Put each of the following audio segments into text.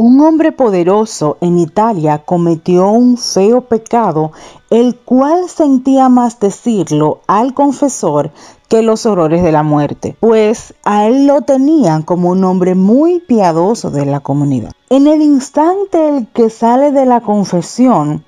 Un hombre poderoso en Italia cometió un feo pecado, el cual sentía más decirlo al confesor que los horrores de la muerte, pues a él lo tenían como un hombre muy piadoso de la comunidad. En el instante el que sale de la confesión,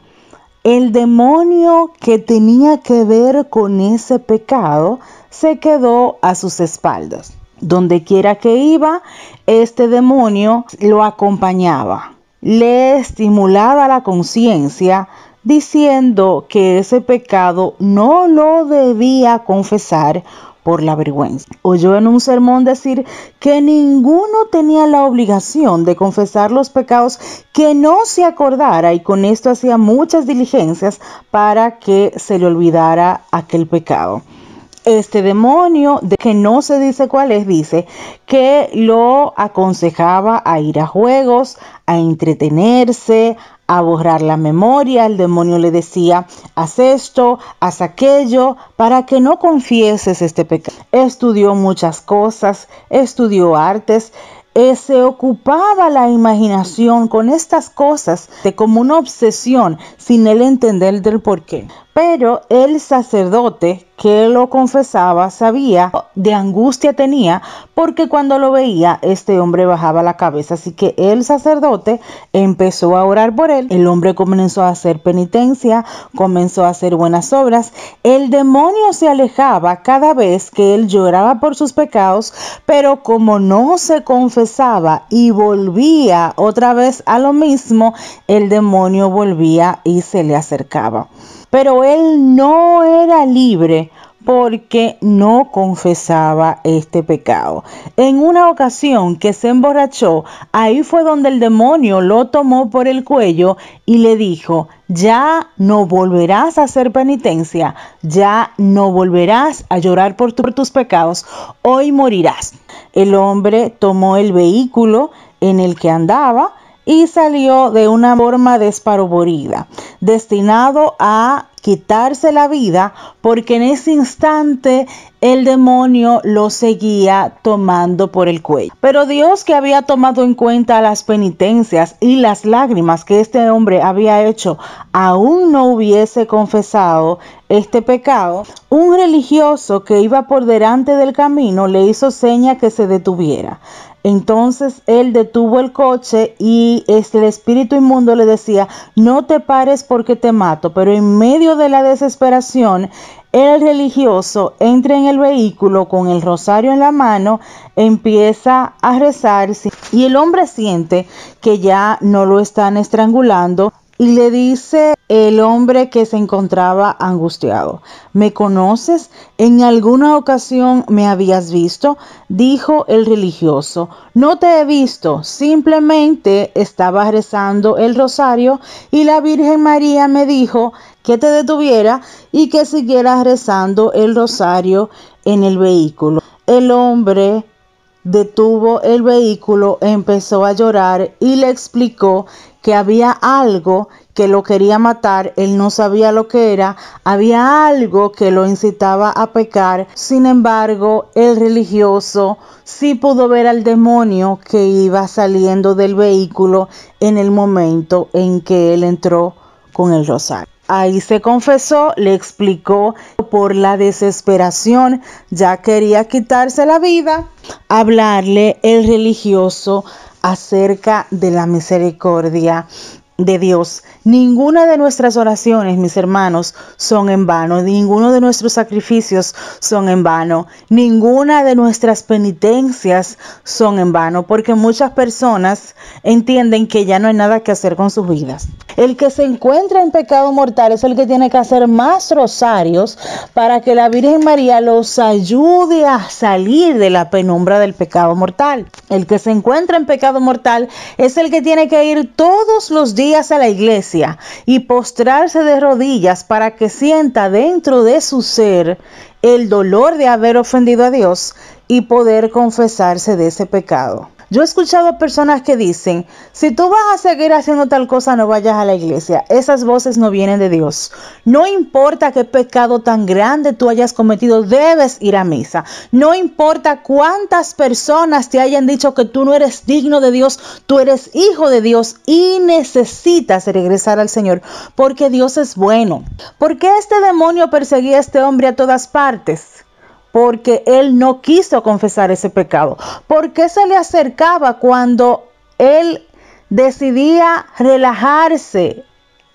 el demonio que tenía que ver con ese pecado se quedó a sus espaldas. Donde quiera que iba, este demonio lo acompañaba. Le estimulaba la conciencia diciendo que ese pecado no lo debía confesar por la vergüenza. Oyó en un sermón decir que ninguno tenía la obligación de confesar los pecados que no se acordara y con esto hacía muchas diligencias para que se le olvidara aquel pecado este demonio, de que no se dice cuál es, dice que lo aconsejaba a ir a juegos, a entretenerse, a borrar la memoria. El demonio le decía, haz esto, haz aquello, para que no confieses este pecado. Estudió muchas cosas, estudió artes. Eh, se ocupaba la imaginación con estas cosas de como una obsesión sin el entender del por qué. Pero el sacerdote que lo confesaba sabía de angustia tenía porque cuando lo veía este hombre bajaba la cabeza. Así que el sacerdote empezó a orar por él. El hombre comenzó a hacer penitencia, comenzó a hacer buenas obras. El demonio se alejaba cada vez que él lloraba por sus pecados, pero como no se confesaba y volvía otra vez a lo mismo, el demonio volvía y se le acercaba. Pero él no era libre porque no confesaba este pecado. En una ocasión que se emborrachó, ahí fue donde el demonio lo tomó por el cuello y le dijo, ya no volverás a hacer penitencia, ya no volverás a llorar por, tus pecados, hoy morirás. El hombre tomó el vehículo en el que andaba, y salió de una forma desparvorida, destinado a quitarse la vida porque en ese instante el demonio lo seguía tomando por el cuello. Pero Dios que había tomado en cuenta las penitencias y las lágrimas que este hombre había hecho, aún no hubiese confesado este pecado, un religioso que iba por delante del camino le hizo seña que se detuviera. Entonces él detuvo el coche y el espíritu inmundo le decía, no te pares porque te mato. Pero en medio de la desesperación, el religioso entra en el vehículo con el rosario en la mano, empieza a rezar y el hombre siente que ya no lo están estrangulando, y le dice el hombre que se encontraba angustiado, ¿me conoces? ¿En alguna ocasión me habías visto? Dijo el religioso, no te he visto, simplemente estaba rezando el rosario y la Virgen María me dijo que te detuviera y que siguieras rezando el rosario en el vehículo. El hombre detuvo el vehículo, empezó a llorar y le explicó que había algo que lo quería matar, él no sabía lo que era, había algo que lo incitaba a pecar, sin embargo, el religioso sí pudo ver al demonio que iba saliendo del vehículo en el momento en que él entró con el rosario. Ahí se confesó, le explicó por la desesperación, ya quería quitarse la vida. Hablarle el religioso acerca de la misericordia de Dios. Ninguna de nuestras oraciones, mis hermanos, son en vano. Ninguno de nuestros sacrificios son en vano. Ninguna de nuestras penitencias son en vano, porque muchas personas entienden que ya no hay nada que hacer con sus vidas. El que se encuentra en pecado mortal es el que tiene que hacer más rosarios para que la Virgen María los ayude a salir de la penumbra del pecado mortal. El que se encuentra en pecado mortal es el que tiene que ir todos los días a la iglesia y postrarse de rodillas para que sienta dentro de su ser el dolor de haber ofendido a Dios y poder confesarse de ese pecado. Yo he escuchado personas que dicen, si tú vas a seguir haciendo tal cosa, no vayas a la iglesia. Esas voces no vienen de Dios. No importa qué pecado tan grande tú hayas cometido, debes ir a misa. No importa cuántas personas te hayan dicho que tú no eres digno de Dios, tú eres hijo de Dios y necesitas regresar al Señor, porque Dios es bueno. ¿Por qué este demonio perseguía a este hombre a todas partes? porque él no quiso confesar ese pecado. ¿Por qué se le acercaba cuando él decidía relajarse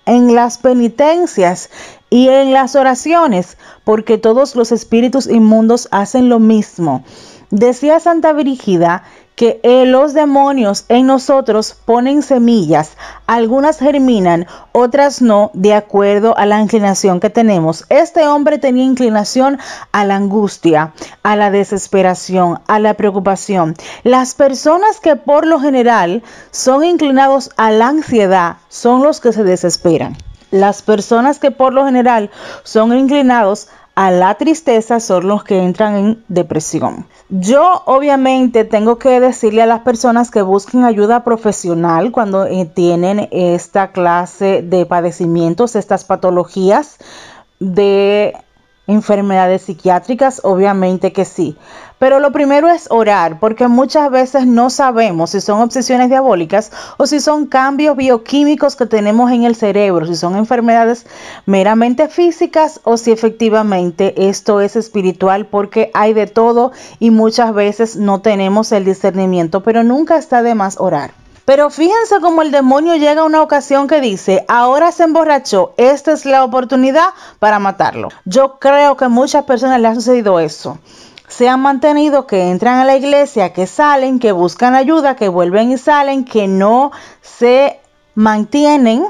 en las penitencias y en las oraciones? Porque todos los espíritus inmundos hacen lo mismo. Decía Santa Brígida que eh, los demonios en nosotros ponen semillas, algunas germinan, otras no, de acuerdo a la inclinación que tenemos. Este hombre tenía inclinación a la angustia, a la desesperación, a la preocupación. Las personas que por lo general son inclinados a la ansiedad son los que se desesperan. Las personas que por lo general son inclinados a a la tristeza son los que entran en depresión. Yo obviamente tengo que decirle a las personas que busquen ayuda profesional cuando eh, tienen esta clase de padecimientos, estas patologías de enfermedades psiquiátricas, obviamente que sí. Pero lo primero es orar, porque muchas veces no sabemos si son obsesiones diabólicas o si son cambios bioquímicos que tenemos en el cerebro, si son enfermedades meramente físicas o si efectivamente esto es espiritual, porque hay de todo y muchas veces no tenemos el discernimiento, pero nunca está de más orar. Pero fíjense cómo el demonio llega a una ocasión que dice, ahora se emborrachó, esta es la oportunidad para matarlo. Yo creo que muchas personas le ha sucedido eso se han mantenido que entran a la iglesia, que salen, que buscan ayuda, que vuelven y salen, que no se mantienen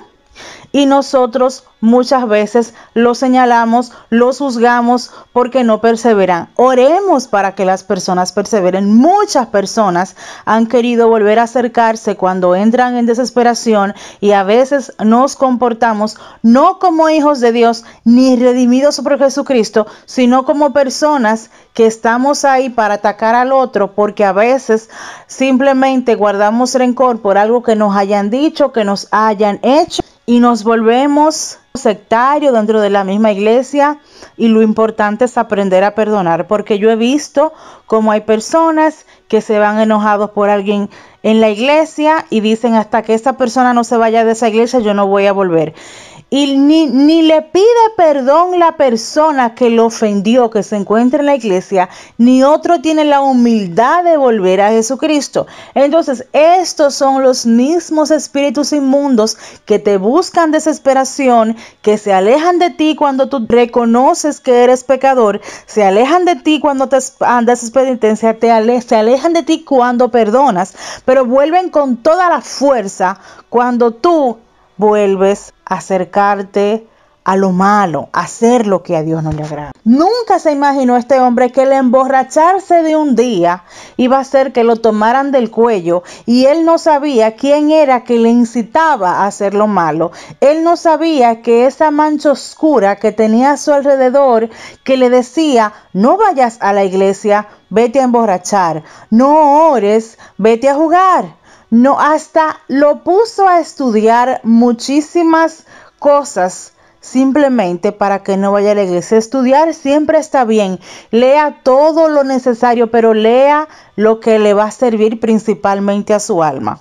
y nosotros muchas veces lo señalamos, los juzgamos porque no perseveran. Oremos para que las personas perseveren. Muchas personas han querido volver a acercarse cuando entran en desesperación y a veces nos comportamos no como hijos de Dios ni redimidos por Jesucristo, sino como personas que estamos ahí para atacar al otro porque a veces simplemente guardamos rencor por algo que nos hayan dicho, que nos hayan hecho y nos volvemos sectario dentro de la misma iglesia y lo importante es aprender a perdonar, porque yo he visto como hay personas que se van enojados por alguien en la iglesia y dicen hasta que esa persona no se vaya de esa iglesia yo no voy a volver. Y ni, ni le pide perdón la persona que lo ofendió, que se encuentra en la iglesia, ni otro tiene la humildad de volver a Jesucristo. Entonces, estos son los mismos espíritus inmundos que te buscan desesperación, que se alejan de ti cuando tú reconoces que eres pecador, se alejan de ti cuando te andas en penitencia, te se alejan de ti cuando perdonas, pero vuelven con toda la fuerza cuando tú vuelves a acercarte a lo malo, a hacer lo que a Dios no le agrada. Nunca se imaginó este hombre que el emborracharse de un día iba a hacer que lo tomaran del cuello y él no sabía quién era que le incitaba a hacer lo malo. Él no sabía que esa mancha oscura que tenía a su alrededor que le decía, no vayas a la iglesia, vete a emborrachar, no ores, vete a jugar no hasta lo puso a estudiar muchísimas cosas simplemente para que no vaya a la iglesia. Estudiar siempre está bien. Lea todo lo necesario, pero lea lo que le va a servir principalmente a su alma.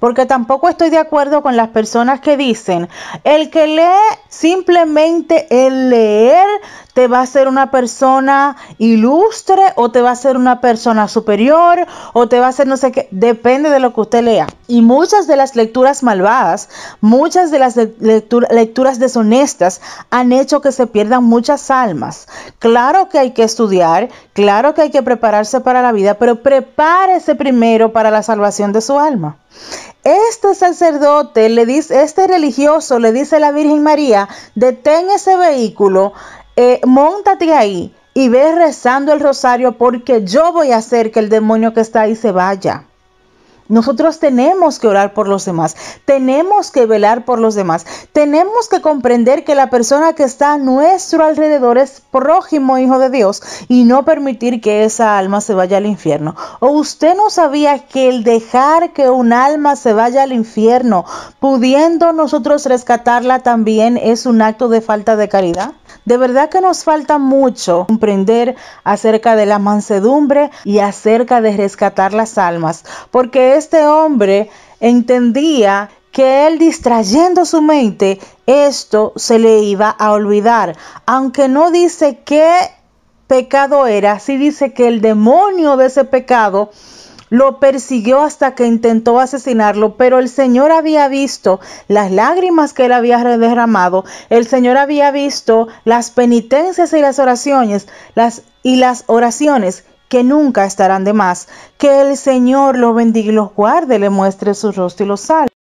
Porque tampoco estoy de acuerdo con las personas que dicen, el que lee simplemente el leer te va a ser una persona ilustre o te va a ser una persona superior o te va a ser no sé qué, depende de lo que usted lea. Y muchas de las lecturas malvadas, muchas de las lecturas deshonestas han hecho que se pierdan muchas almas. Claro que hay que estudiar, claro que hay que prepararse para la vida, pero prepárese primero para la salvación de su alma. Este sacerdote le dice, este religioso le dice a la Virgen María, detén ese vehículo, eh, montate ahí y ve rezando el rosario porque yo voy a hacer que el demonio que está ahí se vaya. Nosotros tenemos que orar por los demás, tenemos que velar por los demás, tenemos que comprender que la persona que está a nuestro alrededor es prójimo hijo de Dios y no permitir que esa alma se vaya al infierno. ¿O usted no sabía que el dejar que un alma se vaya al infierno, pudiendo nosotros rescatarla también es un acto de falta de caridad? De verdad que nos falta mucho comprender acerca de la mansedumbre y acerca de rescatar las almas, porque este hombre entendía que él distrayendo su mente, esto se le iba a olvidar. Aunque no dice qué pecado era, sí dice que el demonio de ese pecado lo persiguió hasta que intentó asesinarlo, pero el Señor había visto las lágrimas que él había derramado, el Señor había visto las penitencias y las oraciones, las y las oraciones que nunca estarán de más. Que el Señor los bendiga y los guarde, le muestre su rostro y los salve.